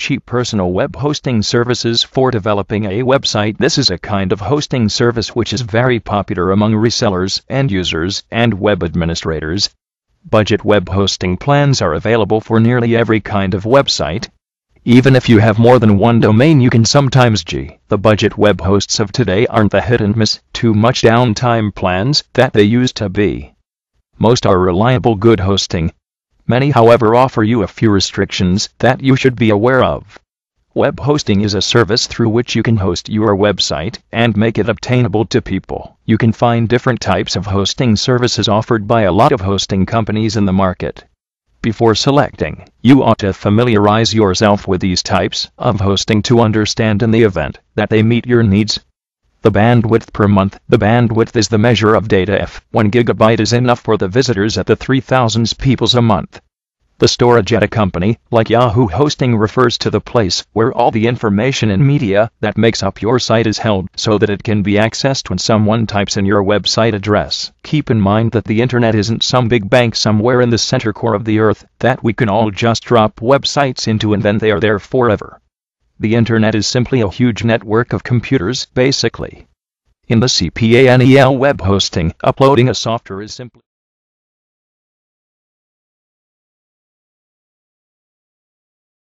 cheap personal web hosting services for developing a website. This is a kind of hosting service which is very popular among resellers, end users, and web administrators. Budget web hosting plans are available for nearly every kind of website. Even if you have more than one domain you can sometimes g. The budget web hosts of today aren't the hit and miss, too much downtime plans that they used to be. Most are reliable good hosting, Many however offer you a few restrictions that you should be aware of. Web hosting is a service through which you can host your website and make it obtainable to people. You can find different types of hosting services offered by a lot of hosting companies in the market. Before selecting, you ought to familiarize yourself with these types of hosting to understand in the event that they meet your needs. The bandwidth per month. The bandwidth is the measure of data if 1 gigabyte is enough for the visitors at the 3,000 peoples a month. The storage at a company, like Yahoo Hosting refers to the place where all the information and media that makes up your site is held so that it can be accessed when someone types in your website address. Keep in mind that the internet isn't some big bank somewhere in the center core of the earth that we can all just drop websites into and then they are there forever. The internet is simply a huge network of computers, basically. In the CPANEL web hosting, uploading a software is simply